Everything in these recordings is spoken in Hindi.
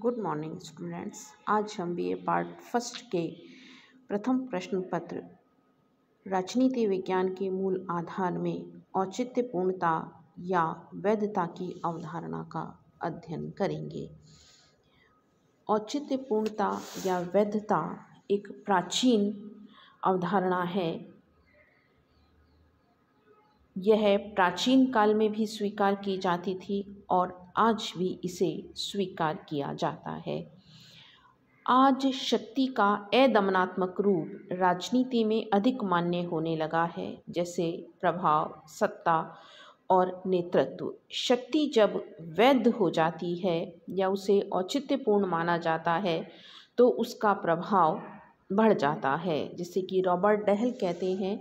गुड मॉर्निंग स्टूडेंट्स आज हम बी ए पार्ट फर्स्ट के प्रथम प्रश्न पत्र राजनीति विज्ञान के मूल आधार में औचित्यपूर्णता या वैधता की अवधारणा का अध्ययन करेंगे औचित्यपूर्णता या वैधता एक प्राचीन अवधारणा है यह प्राचीन काल में भी स्वीकार की जाती थी और आज भी इसे स्वीकार किया जाता है आज शक्ति का अदमनात्मक रूप राजनीति में अधिक मान्य होने लगा है जैसे प्रभाव सत्ता और नेतृत्व शक्ति जब वैध हो जाती है या उसे औचित्यपूर्ण माना जाता है तो उसका प्रभाव बढ़ जाता है जिसे कि रॉबर्ट डहल कहते हैं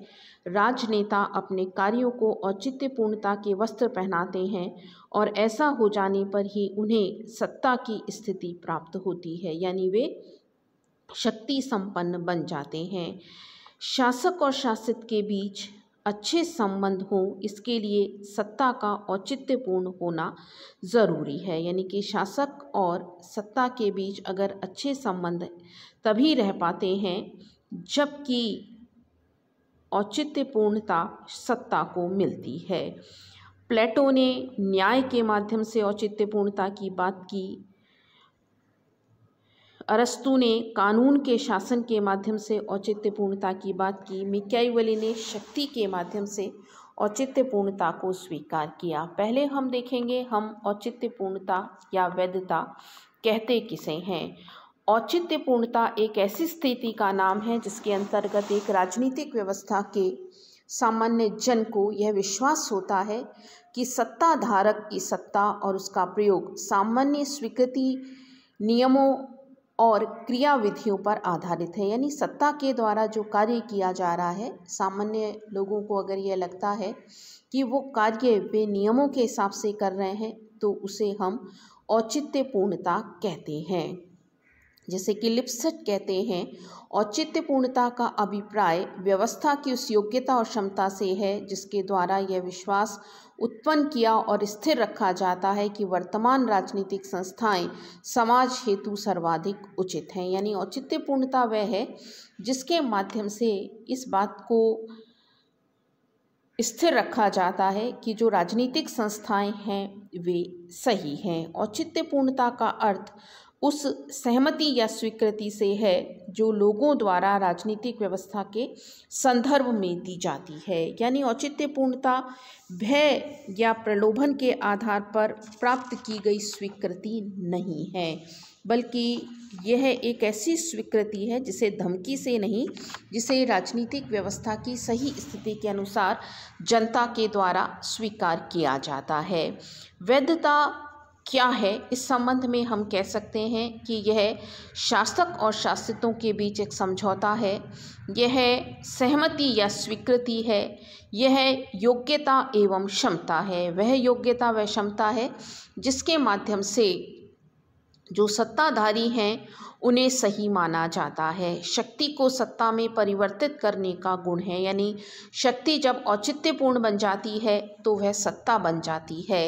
राजनेता अपने कार्यों को औचित्यपूर्णता के वस्त्र पहनाते हैं और ऐसा हो जाने पर ही उन्हें सत्ता की स्थिति प्राप्त होती है यानी वे शक्ति संपन्न बन जाते हैं शासक और शासित के बीच अच्छे संबंध हों इसके लिए सत्ता का औचित्यपूर्ण होना ज़रूरी है यानी कि शासक और सत्ता के बीच अगर अच्छे संबंध तभी रह पाते हैं जबकि औचित्यपूर्णता सत्ता को मिलती है प्लेटो ने न्याय के माध्यम से औचित्यपूर्णता की बात की अरस्तु ने कानून के शासन के माध्यम से औचित्यपूर्णता की बात की मिक्याईवली ने शक्ति के माध्यम से औचित्यपूर्णता को स्वीकार किया पहले हम देखेंगे हम औचित्यपूर्णता या वैधता कहते किसे हैं औचित्यपूर्णता एक ऐसी स्थिति का नाम है जिसके अंतर्गत एक राजनीतिक व्यवस्था के सामान्य जन को यह विश्वास होता है कि सत्ताधारक की सत्ता और उसका प्रयोग सामान्य स्वीकृति नियमों और क्रियाविधियों पर आधारित है यानी सत्ता के द्वारा जो कार्य किया जा रहा है सामान्य लोगों को अगर यह लगता है कि वो कार्य वे नियमों के हिसाब से कर रहे हैं तो उसे हम औचित्यपूर्णता कहते हैं जिसे कि लिप्सट कहते हैं औचित्यपूर्णता पूर्णता का अभिप्राय व्यवस्था की उस योग्यता और क्षमता से है जिसके द्वारा यह विश्वास उत्पन्न किया और स्थिर रखा जाता है कि वर्तमान राजनीतिक संस्थाएं समाज हेतु सर्वाधिक उचित हैं यानी औचित्य पूर्णता वह है जिसके माध्यम से इस बात को स्थिर रखा जाता है कि जो राजनीतिक संस्थाएं हैं वे सही हैं औचित्यपूर्णता का अर्थ उस सहमति या स्वीकृति से है जो लोगों द्वारा राजनीतिक व्यवस्था के संदर्भ में दी जाती है यानी औचित्यपूर्णता भय या प्रलोभन के आधार पर प्राप्त की गई स्वीकृति नहीं है बल्कि यह एक ऐसी स्वीकृति है जिसे धमकी से नहीं जिसे राजनीतिक व्यवस्था की सही स्थिति के अनुसार जनता के द्वारा स्वीकार किया जाता है वैधता क्या है इस संबंध में हम कह सकते हैं कि यह शासक और शासितों के बीच एक समझौता है यह सहमति या स्वीकृति है यह योग्यता एवं क्षमता है वह योग्यता वह क्षमता है जिसके माध्यम से जो सत्ताधारी हैं उन्हें सही माना जाता है शक्ति को सत्ता में परिवर्तित करने का गुण है यानी शक्ति जब औचित्यपूर्ण बन जाती है तो वह सत्ता बन जाती है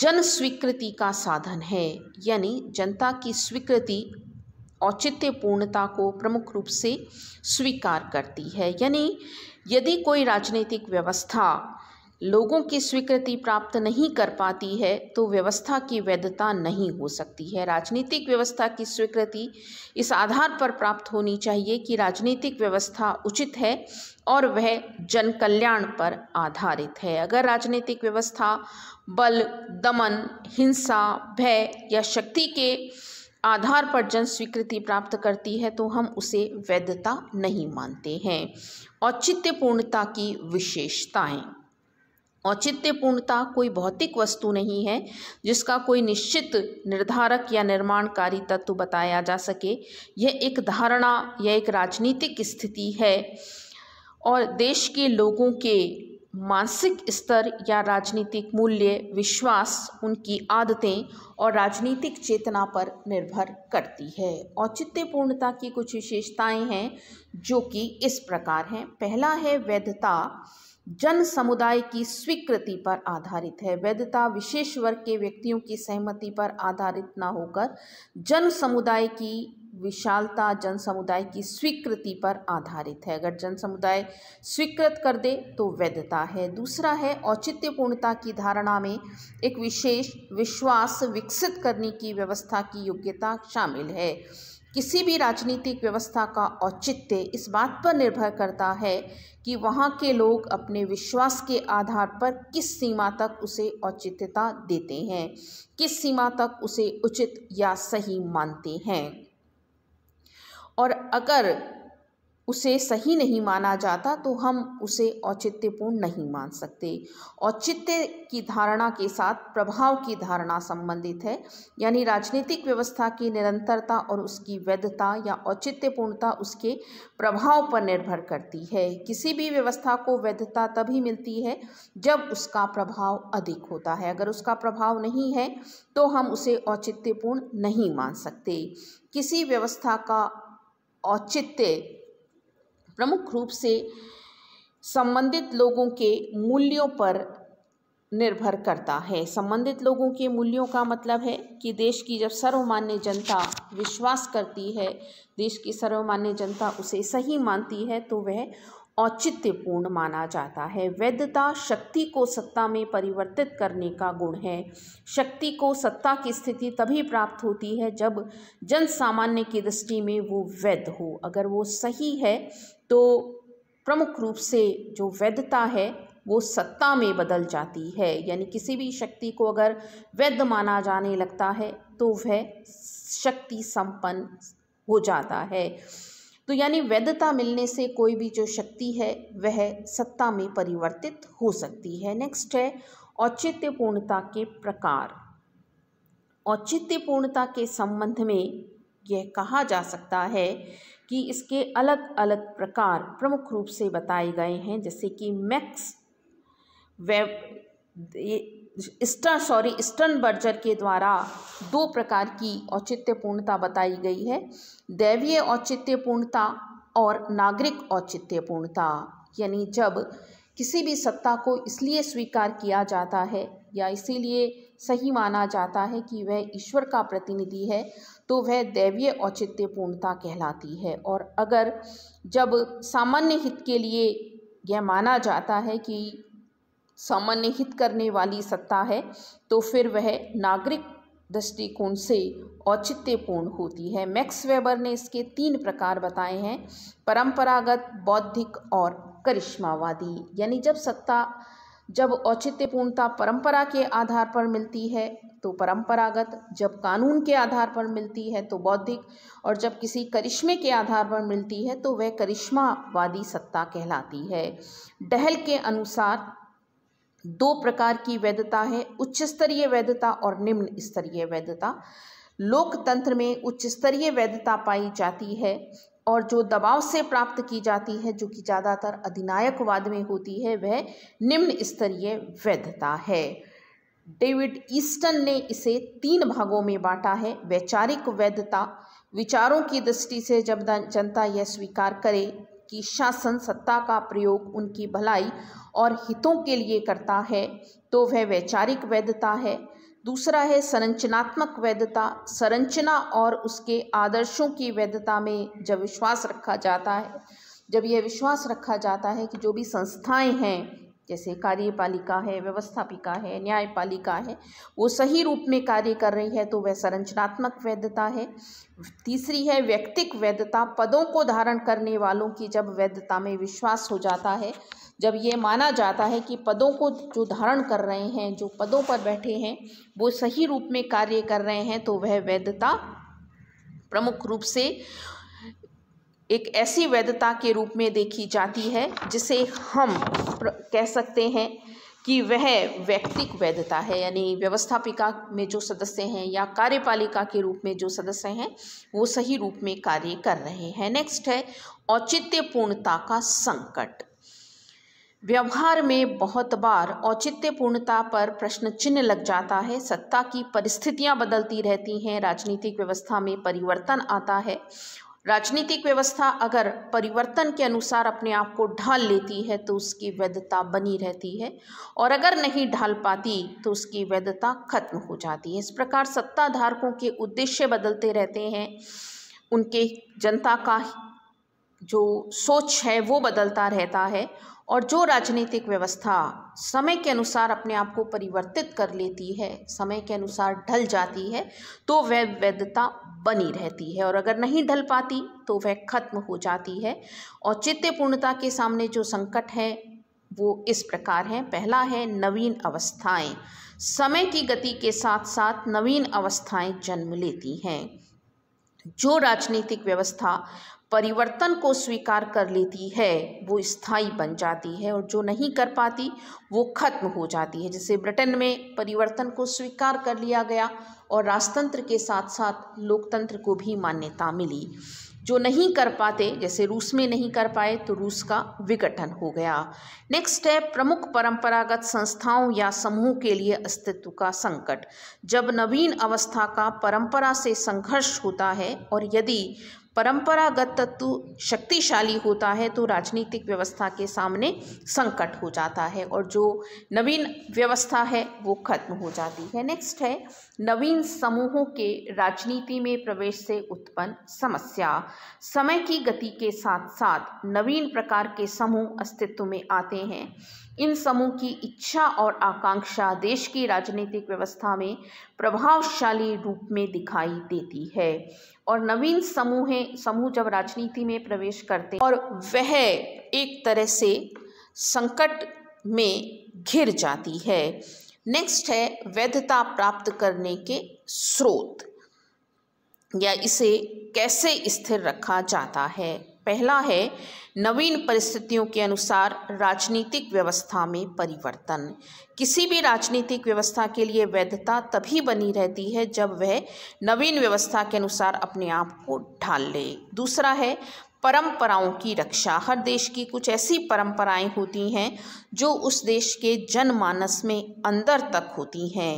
जन स्वीकृति का साधन है यानी जनता की स्वीकृति औचित्य पूर्णता को प्रमुख रूप से स्वीकार करती है यानी यदि कोई राजनीतिक व्यवस्था लोगों की स्वीकृति प्राप्त नहीं कर पाती है तो व्यवस्था की वैधता नहीं हो सकती है राजनीतिक व्यवस्था की स्वीकृति इस आधार पर प्राप्त होनी चाहिए कि राजनीतिक व्यवस्था उचित है और वह जन कल्याण पर आधारित है अगर राजनीतिक व्यवस्था बल दमन हिंसा भय या शक्ति के आधार पर जन स्वीकृति प्राप्त करती है तो हम उसे वैधता नहीं मानते हैं औचित्यपूर्णता की विशेषताएं औचित्यपूर्णता कोई भौतिक वस्तु नहीं है जिसका कोई निश्चित निर्धारक या निर्माणकारी तत्व बताया जा सके यह एक धारणा यह एक राजनीतिक स्थिति है और देश के लोगों के मानसिक स्तर या राजनीतिक मूल्य विश्वास उनकी आदतें और राजनीतिक चेतना पर निर्भर करती है औचित्यपूर्णता की कुछ विशेषताएं हैं जो कि इस प्रकार हैं पहला है वैधता जन समुदाय की स्वीकृति पर आधारित है वैधता विशेष वर्ग के व्यक्तियों की सहमति पर आधारित ना होकर जन समुदाय की विशालता जन समुदाय की स्वीकृति पर आधारित है अगर जन समुदाय स्वीकृत कर दे तो वैधता है दूसरा है औचित्यपूर्णता की धारणा में एक विशेष विश्वास विकसित करने की व्यवस्था की योग्यता शामिल है किसी भी राजनीतिक व्यवस्था का औचित्य इस बात पर निर्भर करता है कि वहाँ के लोग अपने विश्वास के आधार पर किस सीमा तक उसे औचित्यता देते हैं किस सीमा तक उसे उचित या सही मानते हैं और अगर उसे सही नहीं माना जाता तो हम उसे औचित्यपूर्ण नहीं मान सकते औचित्य की धारणा के साथ प्रभाव की धारणा संबंधित है यानी राजनीतिक व्यवस्था की निरंतरता और उसकी वैधता या औचित्यपूर्णता उसके प्रभाव पर निर्भर करती है किसी भी व्यवस्था को वैधता तभी मिलती है जब उसका प्रभाव अधिक होता है अगर उसका प्रभाव नहीं है तो हम उसे औचित्यपूर्ण नहीं मान सकते किसी व्यवस्था का औचित्य प्रमुख रूप से संबंधित लोगों के मूल्यों पर निर्भर करता है संबंधित लोगों के मूल्यों का मतलब है कि देश की जब सर्वमान्य जनता विश्वास करती है देश की सर्वमान्य जनता उसे सही मानती है तो वह औचित्यपूर्ण माना जाता है वैधता शक्ति को सत्ता में परिवर्तित करने का गुण है शक्ति को सत्ता की स्थिति तभी प्राप्त होती है जब जन सामान्य की दृष्टि में वो वैध हो अगर वो सही है तो प्रमुख रूप से जो वैधता है वो सत्ता में बदल जाती है यानी किसी भी शक्ति को अगर वैध माना जाने लगता है तो वह शक्ति संपन्न हो जाता है तो यानी वैधता मिलने से कोई भी जो शक्ति है वह सत्ता में परिवर्तित हो सकती है नेक्स्ट है औचित्य पूर्णता के प्रकार औचित्य पूर्णता के संबंध में यह कहा जा सकता है कि इसके अलग अलग प्रकार प्रमुख रूप से बताए गए हैं जैसे कि Max Web Stern sorry Sternberger के द्वारा दो प्रकार की औचित्य पूर्णता बताई गई है दैवीय औचित्य पूर्णता और नागरिक औचित्य पूर्णता यानी जब किसी भी सत्ता को इसलिए स्वीकार किया जाता है या इसीलिए सही माना जाता है कि वह ईश्वर का प्रतिनिधि है तो वह दैवीय औचित्य पूर्णता कहलाती है और अगर जब सामान्य हित के लिए यह माना जाता है कि सामान्यहित करने वाली सत्ता है तो फिर वह नागरिक दृष्टिकोण से औचित्यपूर्ण होती है मैक्स वेबर ने इसके तीन प्रकार बताए हैं परंपरागत बौद्धिक और करिश्मावादी यानी जब सत्ता जब औचित्यपूर्णता परंपरा के आधार पर मिलती है तो परंपरागत जब कानून के आधार पर मिलती है तो बौद्धिक और जब किसी करिश्मे के आधार पर मिलती है तो वह करिश्मावादी सत्ता कहलाती है डहल के अनुसार दो प्रकार की वैधता है उच्च स्तरीय वैधता और निम्न स्तरीय वैधता लोकतंत्र में उच्च स्तरीय वैधता पाई जाती है और जो दबाव से प्राप्त की जाती है जो कि ज़्यादातर अधिनायकवाद में होती है वह निम्न स्तरीय वैधता है डेविड ईस्टन ने इसे तीन भागों में बांटा है वैचारिक वैधता विचारों की दृष्टि से जब जनता यह स्वीकार करे कि शासन सत्ता का प्रयोग उनकी भलाई और हितों के लिए करता है तो वह वैचारिक वैधता है दूसरा है संरचनात्मक वैधता संरचना और उसके आदर्शों की वैधता में जब विश्वास रखा जाता है जब यह विश्वास रखा जाता है कि जो भी संस्थाएं हैं जैसे कार्यपालिका है व्यवस्थापिका है न्यायपालिका है वो सही रूप में कार्य कर रही है तो वह संरचनात्मक वैधता है तीसरी है व्यक्तिक वैधता पदों को धारण करने वालों की जब वैधता में विश्वास हो जाता है जब ये माना जाता है कि पदों को जो धारण कर रहे हैं जो पदों पर बैठे हैं वो सही रूप में कार्य कर रहे हैं तो वह वैधता प्रमुख रूप से एक ऐसी वैधता के रूप में देखी जाती है जिसे हम कह सकते हैं कि वह व्यक्तिक वैधता है यानी व्यवस्थापिका में जो सदस्य हैं या कार्यपालिका के रूप में जो सदस्य हैं वो सही रूप में कार्य कर रहे हैं नेक्स्ट है औचित्यपूर्णता का संकट व्यवहार में बहुत बार औचित्यपूर्णता पर प्रश्न चिन्ह लग जाता है सत्ता की परिस्थितियां बदलती रहती हैं राजनीतिक व्यवस्था में परिवर्तन आता है राजनीतिक व्यवस्था अगर परिवर्तन के अनुसार अपने आप को ढाल लेती है तो उसकी वैधता बनी रहती है और अगर नहीं ढाल पाती तो उसकी वैधता खत्म हो जाती है इस प्रकार सत्ताधारकों के उद्देश्य बदलते रहते हैं उनके जनता का जो सोच है वो बदलता रहता है और जो राजनीतिक व्यवस्था समय के अनुसार अपने आप को परिवर्तित कर लेती है समय के अनुसार ढल जाती है तो वह वैधता बनी रहती है और अगर नहीं ढल पाती तो वह खत्म हो जाती है और चित्त पूर्णता के सामने जो संकट है वो इस प्रकार हैं पहला है नवीन अवस्थाएं समय की गति के साथ साथ नवीन अवस्थाएं जन्म लेती हैं जो राजनीतिक व्यवस्था परिवर्तन को स्वीकार कर लेती है वो स्थायी बन जाती है और जो नहीं कर पाती वो खत्म हो जाती है जैसे ब्रिटेन में परिवर्तन को स्वीकार कर लिया गया और राजतंत्र के साथ साथ लोकतंत्र को भी मान्यता मिली जो नहीं कर पाते जैसे रूस में नहीं कर पाए तो रूस का विघटन हो गया नेक्स्ट है प्रमुख परंपरागत संस्थाओं या समूह के लिए अस्तित्व का संकट जब नवीन अवस्था का परंपरा से संघर्ष होता है और यदि परंपरागत तत्व शक्तिशाली होता है तो राजनीतिक व्यवस्था के सामने संकट हो जाता है और जो नवीन व्यवस्था है वो खत्म हो जाती है नेक्स्ट है नवीन समूहों के राजनीति में प्रवेश से उत्पन्न समस्या समय की गति के साथ साथ नवीन प्रकार के समूह अस्तित्व में आते हैं इन समूह की इच्छा और आकांक्षा देश की राजनीतिक व्यवस्था में प्रभावशाली रूप में दिखाई देती है और नवीन समूह समूह जब राजनीति में प्रवेश करते और वह एक तरह से संकट में घिर जाती है नेक्स्ट है वैधता प्राप्त करने के स्रोत या इसे कैसे स्थिर रखा जाता है पहला है नवीन परिस्थितियों के अनुसार राजनीतिक व्यवस्था में परिवर्तन किसी भी राजनीतिक व्यवस्था के लिए वैधता तभी बनी रहती है जब वह नवीन व्यवस्था के अनुसार अपने आप को ढाल ले दूसरा है परंपराओं की रक्षा हर देश की कुछ ऐसी परंपराएं होती हैं जो उस देश के जनमानस में अंदर तक होती हैं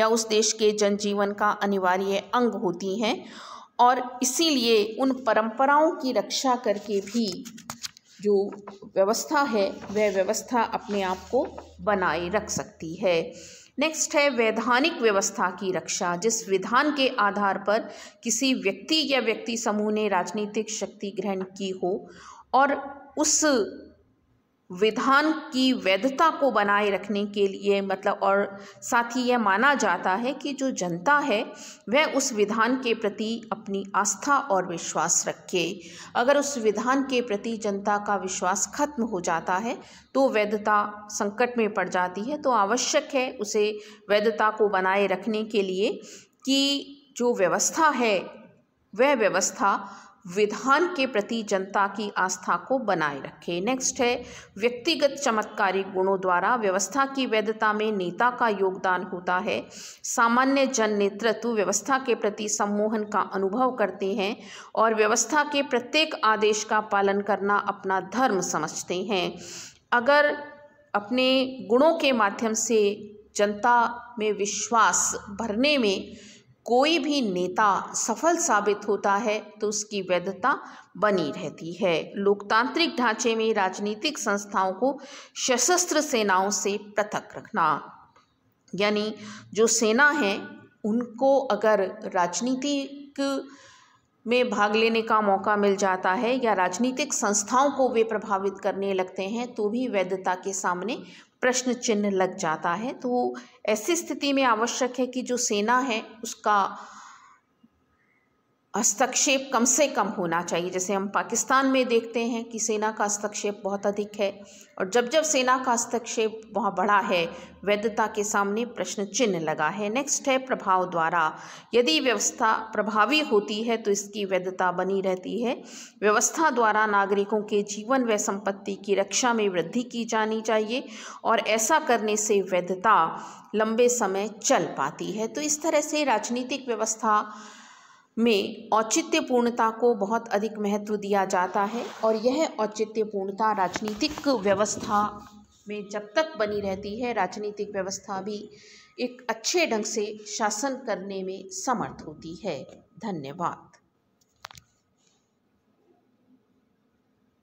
या उस देश के जनजीवन का अनिवार्य अंग होती हैं और इसीलिए उन परंपराओं की रक्षा करके भी जो व्यवस्था है वह व्यवस्था अपने आप को बनाए रख सकती है नेक्स्ट है वैधानिक व्यवस्था की रक्षा जिस विधान के आधार पर किसी व्यक्ति या व्यक्ति समूह ने राजनीतिक शक्ति ग्रहण की हो और उस विधान की वैधता को बनाए रखने के लिए मतलब और साथ ही यह माना जाता है कि जो जनता है वह उस विधान के प्रति अपनी आस्था और विश्वास रखे अगर उस विधान के प्रति जनता का विश्वास खत्म हो जाता है तो वैधता संकट में पड़ जाती है तो आवश्यक है उसे वैधता को बनाए रखने के लिए कि जो व्यवस्था है वह व्यवस्था विधान के प्रति जनता की आस्था को बनाए रखे नेक्स्ट है व्यक्तिगत चमत्कारी गुणों द्वारा व्यवस्था की वैधता में नेता का योगदान होता है सामान्य जन नेतृत्व व्यवस्था के प्रति सम्मोहन का अनुभव करते हैं और व्यवस्था के प्रत्येक आदेश का पालन करना अपना धर्म समझते हैं अगर अपने गुणों के माध्यम से जनता में विश्वास भरने में कोई भी नेता सफल साबित होता है तो उसकी वैधता बनी रहती है लोकतांत्रिक ढांचे में राजनीतिक संस्थाओं को सशस्त्र सेनाओं से पृथक रखना यानी जो सेना है उनको अगर राजनीतिक में भाग लेने का मौका मिल जाता है या राजनीतिक संस्थाओं को वे प्रभावित करने लगते हैं तो भी वैधता के सामने प्रश्न चिन्ह लग जाता है तो ऐसी स्थिति में आवश्यक है कि जो सेना है उसका हस्तक्षेप कम से कम होना चाहिए जैसे हम पाकिस्तान में देखते हैं कि सेना का हस्तक्षेप बहुत अधिक है और जब जब सेना का हस्तक्षेप वहाँ बढ़ा है वैधता के सामने प्रश्न चिन्ह लगा है नेक्स्ट है प्रभाव द्वारा यदि व्यवस्था प्रभावी होती है तो इसकी वैधता बनी रहती है व्यवस्था द्वारा नागरिकों के जीवन व संपत्ति की रक्षा में वृद्धि की जानी चाहिए और ऐसा करने से वैधता लंबे समय चल पाती है तो इस तरह से राजनीतिक व्यवस्था में औचित्यपूर्णता को बहुत अधिक महत्व दिया जाता है और यह औचित्यपूर्णता राजनीतिक व्यवस्था में जब तक बनी रहती है राजनीतिक व्यवस्था भी एक अच्छे ढंग से शासन करने में समर्थ होती है धन्यवाद